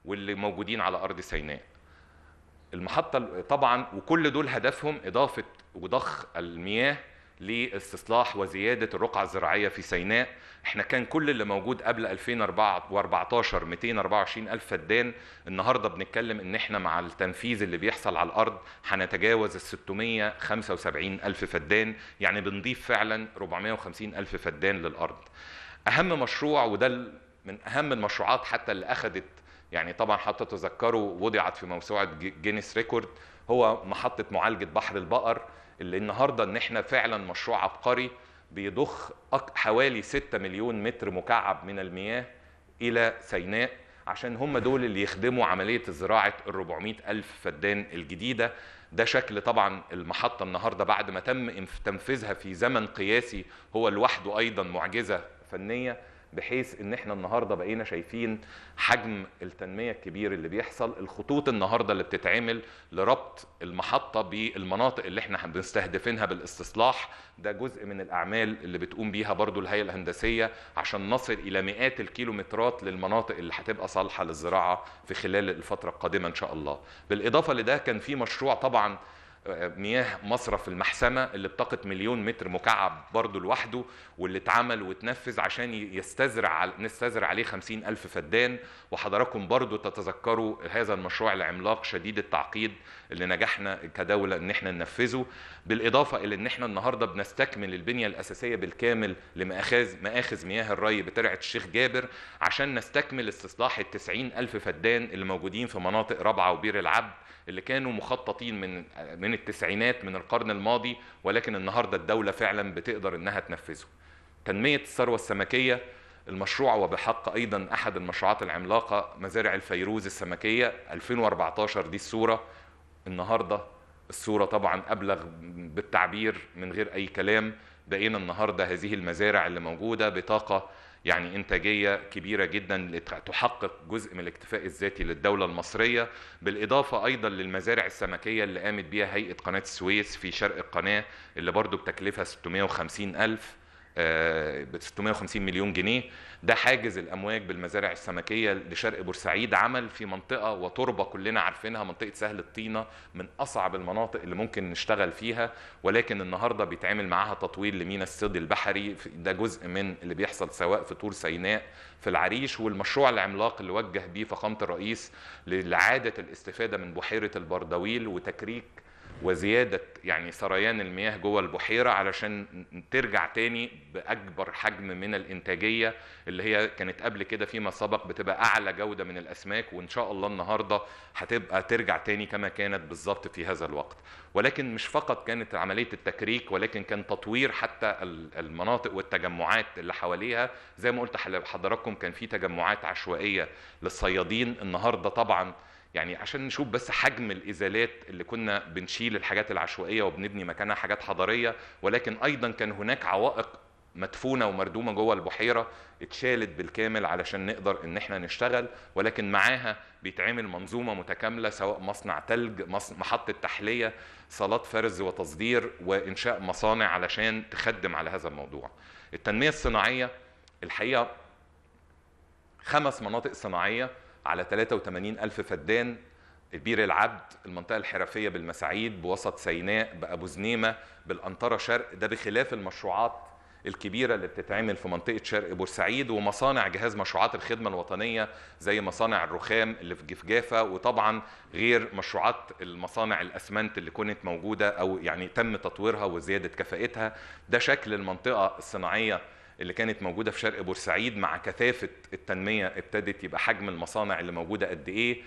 واللي موجودين على ارض سيناء المحطه طبعا وكل دول هدفهم اضافه وضخ المياه لاستصلاح وزياده الرقعه الزراعيه في سيناء احنا كان كل اللي موجود قبل 2014 224 الف فدان النهارده بنتكلم ان احنا مع التنفيذ اللي بيحصل على الارض هنتجاوز ال 675 الف فدان يعني بنضيف فعلا 450 الف فدان للارض اهم مشروع وده من اهم المشروعات حتى اللي اخذت يعني طبعا حتى تذكروا وضعت في موسوعه جينيس ريكورد هو محطه معالجه بحر البقر اللي النهارده ان احنا فعلا مشروع عبقري بيضخ حوالي 6 مليون متر مكعب من المياه الى سيناء عشان هم دول اللي يخدموا عملية زراعة ال 400 ألف فدان الجديدة ده شكل طبعا المحطة النهاردة بعد ما تم تنفيذها في زمن قياسي هو لوحده أيضا معجزة فنية بحيث ان احنا النهارده بقينا شايفين حجم التنميه الكبير اللي بيحصل الخطوط النهارده اللي بتتعمل لربط المحطه بالمناطق اللي احنا بنستهدفينها بالاستصلاح ده جزء من الاعمال اللي بتقوم بيها برضو الهيئه الهندسيه عشان نصل الى مئات الكيلومترات للمناطق اللي هتبقى صالحه للزراعه في خلال الفتره القادمه ان شاء الله بالاضافه لده كان في مشروع طبعا مياه مصرف المحسمه اللي بطاقه مليون متر مكعب برضه لوحده واللي اتعمل واتنفذ عشان يستزرع نستزرع عليه خمسين ألف فدان وحضراتكم برضه تتذكروا هذا المشروع العملاق شديد التعقيد اللي نجحنا كدوله ان احنا ننفذه بالاضافه الى ان احنا النهارده بنستكمل البنيه الاساسيه بالكامل لمآخذ مآخذ مياه الري بترعه الشيخ جابر عشان نستكمل استصلاح ال الف فدان اللي موجودين في مناطق رابعه وبير العبد اللي كانوا مخططين من من التسعينات من القرن الماضي ولكن النهارده الدوله فعلا بتقدر انها تنفذه. تنميه الثروه السمكيه المشروع وبحق ايضا احد المشروعات العملاقه مزارع الفيروز السمكيه 2014 دي الصوره النهارده الصوره طبعا ابلغ بالتعبير من غير اي كلام بقينا النهارده هذه المزارع اللي موجوده بطاقه يعني انتاجيه كبيره جدا تحقق جزء من الاكتفاء الذاتي للدوله المصريه بالاضافه ايضا للمزارع السمكيه اللي قامت بيها هيئه قناه السويس في شرق القناه اللي برضو بتكلفها 650 الف ب آه، 650 مليون جنيه ده حاجز الامواج بالمزارع السمكيه لشرق بورسعيد عمل في منطقه وتربه كلنا عارفينها منطقه سهل الطينه من اصعب المناطق اللي ممكن نشتغل فيها ولكن النهارده بيتعمل معاها تطوير لمينا الصيد البحري ده جزء من اللي بيحصل سواء في طور سيناء في العريش والمشروع العملاق اللي وجه بيه فخامه الرئيس لإعادة الاستفادة من بحيرة البردويل وتكريك وزياده يعني سريان المياه جوه البحيره علشان ترجع تاني باكبر حجم من الانتاجيه اللي هي كانت قبل كده فيما سبق بتبقى اعلى جوده من الاسماك وان شاء الله النهارده هتبقى ترجع تاني كما كانت بالظبط في هذا الوقت ولكن مش فقط كانت عمليه التكريك ولكن كان تطوير حتى المناطق والتجمعات اللي حواليها زي ما قلت لحضراتكم كان في تجمعات عشوائيه للصيادين النهارده طبعا يعني عشان نشوف بس حجم الازالات اللي كنا بنشيل الحاجات العشوائيه وبنبني مكانها حاجات حضاريه ولكن ايضا كان هناك عوائق مدفونه ومردومه جوه البحيره اتشالت بالكامل علشان نقدر ان احنا نشتغل ولكن معاها بيتعمل منظومه متكامله سواء مصنع تلج محطه تحليه صالات فرز وتصدير وانشاء مصانع علشان تخدم على هذا الموضوع التنميه الصناعيه الحقيقه خمس مناطق صناعيه على 83 ألف فدان بير العبد المنطقة الحرفية بالمساعيد بوسط سيناء بأبو زنيمة بالأنطرة شرق ده بخلاف المشروعات الكبيرة اللي بتتعمل في منطقة شرق بورسعيد ومصانع جهاز مشروعات الخدمة الوطنية زي مصانع الرخام اللي في جفجافة وطبعا غير مشروعات المصانع الأسمنت اللي كانت موجودة أو يعني تم تطويرها وزيادة كفاءتها ده شكل المنطقة الصناعية اللي كانت موجوده في شرق بورسعيد مع كثافه التنميه ابتدت يبقى حجم المصانع اللي موجوده قد ايه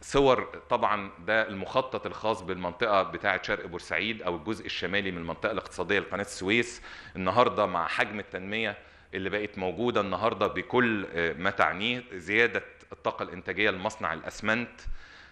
صور طبعا ده المخطط الخاص بالمنطقه بتاعه شرق بورسعيد او الجزء الشمالي من المنطقه الاقتصاديه لقناه السويس النهارده مع حجم التنميه اللي بقت موجوده النهارده بكل آه، ما تعنيه زياده الطاقه الانتاجيه لمصنع الاسمنت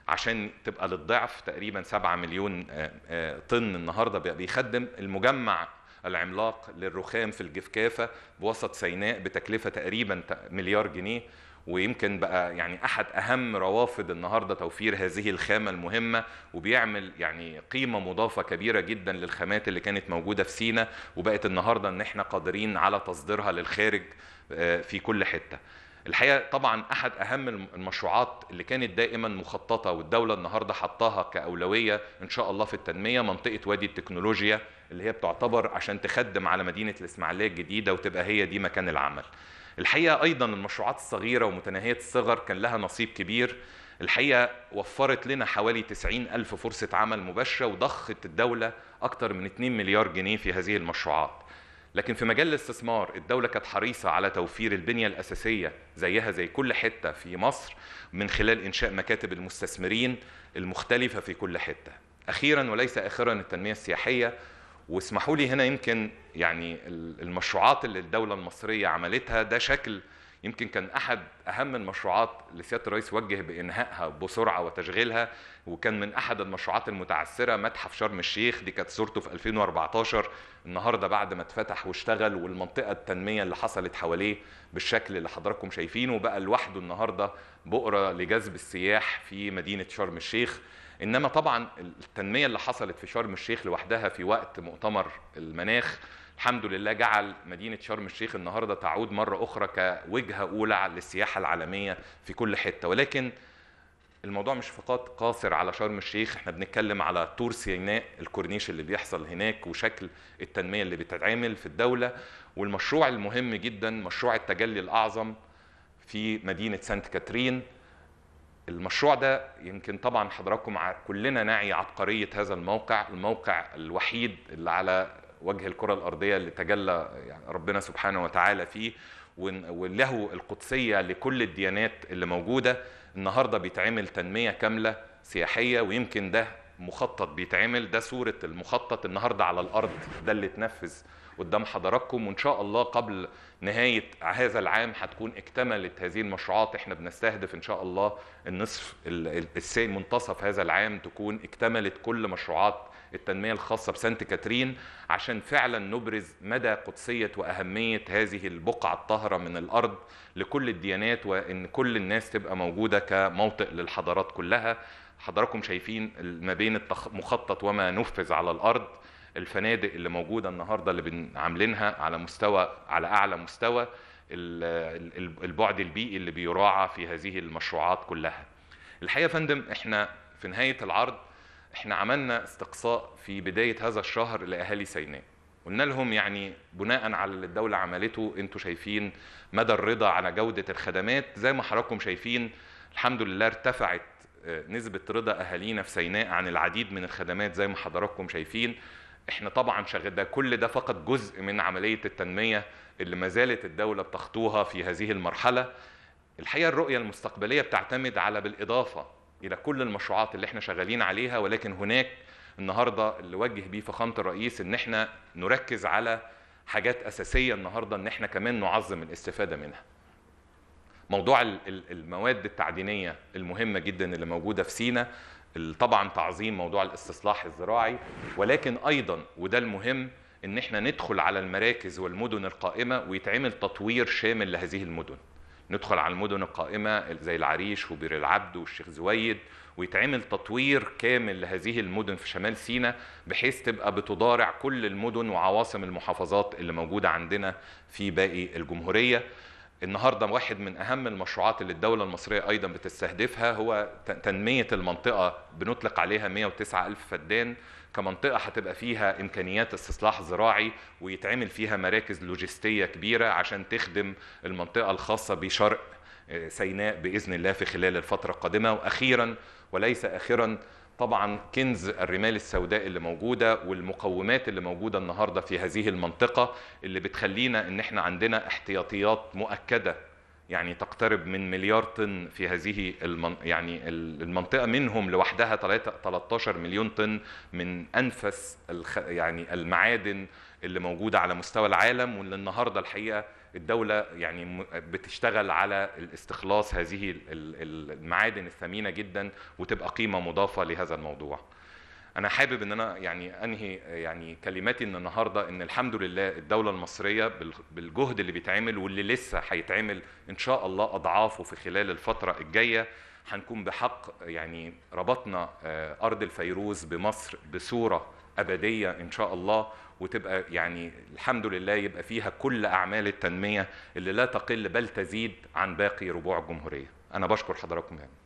عشان تبقى للضعف تقريبا 7 مليون آه، آه، طن النهارده بيخدم المجمع العملاق للرخام في الجفكافة بوسط سيناء بتكلفة تقريبا مليار جنيه ويمكن بقى يعني احد اهم روافد النهارده توفير هذه الخامه المهمه وبيعمل يعني قيمه مضافه كبيره جدا للخامات اللي كانت موجوده في سينا وبقت النهارده ان احنا قادرين على تصديرها للخارج آه، في كل حته. الحقيقه طبعا احد اهم المشروعات اللي كانت دائما مخططه والدوله النهارده حطاها كاولويه ان شاء الله في التنميه منطقه وادي التكنولوجيا اللي هي بتعتبر عشان تخدم على مدينه الاسماعيليه الجديده وتبقى هي دي مكان العمل. الحقيقه ايضا المشروعات الصغيره ومتناهيه الصغر كان لها نصيب كبير الحقيقه وفرت لنا حوالي 90 ألف فرصه عمل مباشره وضخت الدوله اكثر من 2 مليار جنيه في هذه المشروعات. لكن في مجال الاستثمار الدولة كانت حريصة على توفير البنية الأساسية زيها زي كل حتة في مصر من خلال إنشاء مكاتب المستثمرين المختلفة في كل حتة أخيرا وليس آخرا التنمية السياحية واسمحوا لي هنا يمكن يعني المشروعات اللي الدولة المصرية عملتها ده شكل يمكن كان احد اهم المشروعات اللي سياده الرئيس وجه بانهائها بسرعه وتشغيلها وكان من احد المشروعات المتعثره متحف شرم الشيخ دي كانت صورته في 2014 النهارده بعد ما اتفتح واشتغل والمنطقه التنميه اللي حصلت حواليه بالشكل اللي حضراتكم شايفينه بقى لوحده النهارده بؤره لجذب السياح في مدينه شرم الشيخ انما طبعا التنميه اللي حصلت في شرم الشيخ لوحدها في وقت مؤتمر المناخ الحمد لله جعل مدينة شرم الشيخ النهاردة تعود مرة أخرى كوجهة أولى للسياحة العالمية في كل حتة ولكن الموضوع مش فقط قاصر على شرم الشيخ احنا بنتكلم على تور سيناء الكورنيش اللي بيحصل هناك وشكل التنمية اللي بتتعامل في الدولة والمشروع المهم جدا مشروع التجلي الأعظم في مدينة سانت كاترين المشروع ده يمكن طبعا حضراتكم كلنا نعي عبقرية هذا الموقع الموقع الوحيد اللي على وجه الكره الارضيه اللي تجلى يعني ربنا سبحانه وتعالى فيه وله القدسيه لكل الديانات اللي موجوده النهارده بيتعمل تنميه كامله سياحيه ويمكن ده مخطط بيتعمل ده صوره المخطط النهارده على الارض ده اللي اتنفذ قدام حضراتكم وان شاء الله قبل نهايه هذا العام هتكون اكتملت هذه المشروعات احنا بنستهدف ان شاء الله النصف الثاني منتصف هذا العام تكون اكتملت كل مشروعات التنميه الخاصه بسانت كاترين عشان فعلا نبرز مدى قدسيه واهميه هذه البقعه الطاهره من الارض لكل الديانات وان كل الناس تبقى موجوده كموطئ للحضارات كلها حضراتكم شايفين ما بين المخطط وما نفذ على الارض الفنادق اللي موجوده النهارده اللي عاملينها على مستوى على اعلى مستوى البعد البيئي اللي بيراعى في هذه المشروعات كلها. الحقيقه يا فندم احنا في نهايه العرض احنا عملنا استقصاء في بدايه هذا الشهر لاهالي سيناء قلنا لهم يعني بناء على اللي الدوله عملته انتوا شايفين مدى الرضا على جوده الخدمات زي ما حضراتكم شايفين الحمد لله ارتفعت آه، نسبه رضا اهالينا في سيناء عن العديد من الخدمات زي ما حضراتكم شايفين احنا طبعا شغال ده كل ده فقط جزء من عمليه التنميه اللي ما زالت الدوله بتخطوها في هذه المرحله الحقيقه الرؤيه المستقبليه بتعتمد على بالاضافه الى كل المشروعات اللي احنا شغالين عليها ولكن هناك النهارده اللي وجه بيه فخامه الرئيس ان احنا نركز على حاجات اساسيه النهارده ان احنا كمان نعظم الاستفاده منها. موضوع المواد التعدينيه المهمه جدا اللي موجوده في سينا طبعا تعظيم موضوع الاستصلاح الزراعي ولكن ايضا وده المهم ان احنا ندخل على المراكز والمدن القائمه ويتعمل تطوير شامل لهذه المدن. ندخل على المدن القائمة زي العريش وبير العبد والشيخ زويد ويتعمل تطوير كامل لهذه المدن في شمال سيناء بحيث تبقى بتضارع كل المدن وعواصم المحافظات اللي موجودة عندنا في باقي الجمهورية النهارده واحد من اهم المشروعات اللي الدوله المصريه ايضا بتستهدفها هو تنميه المنطقه بنطلق عليها 109 الف فدان كمنطقه هتبقى فيها امكانيات استصلاح زراعي ويتعمل فيها مراكز لوجستيه كبيره عشان تخدم المنطقه الخاصه بشرق آه، سيناء باذن الله في خلال الفتره القادمه واخيرا وليس اخرا طبعا كنز الرمال السوداء اللي موجوده والمقومات اللي موجوده النهارده في هذه المنطقه اللي بتخلينا ان احنا عندنا احتياطيات مؤكده يعني تقترب من مليار طن في هذه المن يعني المنطقه منهم لوحدها 13 مليون طن من انفس الخ يعني المعادن اللي موجوده على مستوى العالم واللي النهارده الحقيقه الدوله يعني بتشتغل على استخلاص هذه المعادن الثمينه جدا وتبقى قيمه مضافه لهذا الموضوع. انا حابب ان انا يعني انهي يعني كلماتي ان النهارده ان الحمد لله الدوله المصريه بالجهد اللي بيتعمل واللي لسه هيتعمل ان شاء الله اضعافه في خلال الفتره الجايه هنكون بحق يعني ربطنا آه، ارض الفيروز بمصر بصوره ابديه ان شاء الله وتبقى يعني الحمد لله يبقى فيها كل اعمال التنميه اللي لا تقل بل تزيد عن باقي ربوع الجمهوريه انا بشكر حضراتكم يعني.